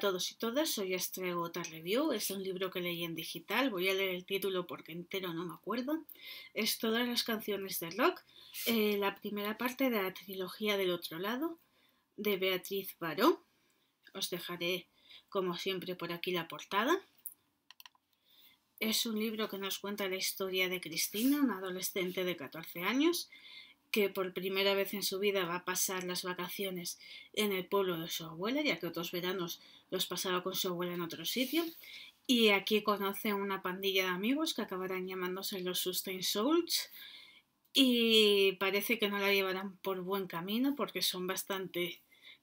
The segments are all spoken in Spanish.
todos y todas, hoy os review, es un libro que leí en digital, voy a leer el título porque entero no me acuerdo, es Todas las canciones de rock, eh, la primera parte de la trilogía del otro lado, de Beatriz Baró, os dejaré como siempre por aquí la portada. Es un libro que nos cuenta la historia de Cristina, una adolescente de 14 años, que por primera vez en su vida va a pasar las vacaciones en el pueblo de su abuela, ya que otros veranos los pasaba con su abuela en otro sitio. Y aquí conoce una pandilla de amigos que acabarán llamándose los Sustain Souls. Y parece que no la llevarán por buen camino porque son bastante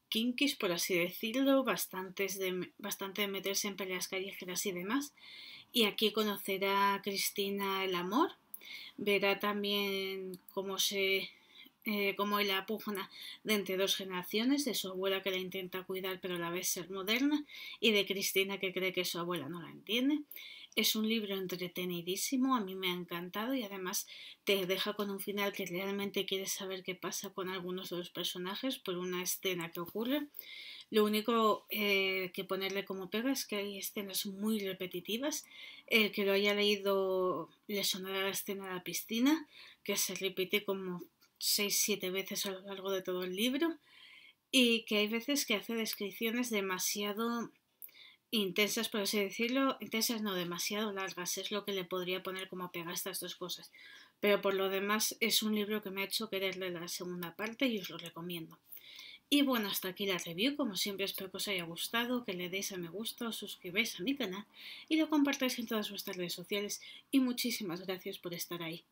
kinkies, por así decirlo, bastante de meterse en peleas callejeras y demás. Y aquí conocerá a Cristina el amor, verá también cómo se eh, como la pugna de entre dos generaciones, de su abuela que la intenta cuidar pero a la vez ser moderna, y de Cristina que cree que su abuela no la entiende. Es un libro entretenidísimo, a mí me ha encantado y además te deja con un final que realmente quieres saber qué pasa con algunos de los personajes por una escena que ocurre. Lo único eh, que ponerle como pega es que hay escenas muy repetitivas. El que lo haya leído le sonará la escena de la piscina, que se repite como 6 siete veces a lo largo de todo el libro y que hay veces que hace descripciones demasiado intensas, por así decirlo, intensas no, demasiado largas, es lo que le podría poner como pega estas dos cosas. Pero por lo demás es un libro que me ha hecho querer la segunda parte y os lo recomiendo. Y bueno, hasta aquí la review, como siempre espero que os haya gustado, que le deis a me gusta, os suscribáis a mi canal y lo compartáis en todas vuestras redes sociales y muchísimas gracias por estar ahí.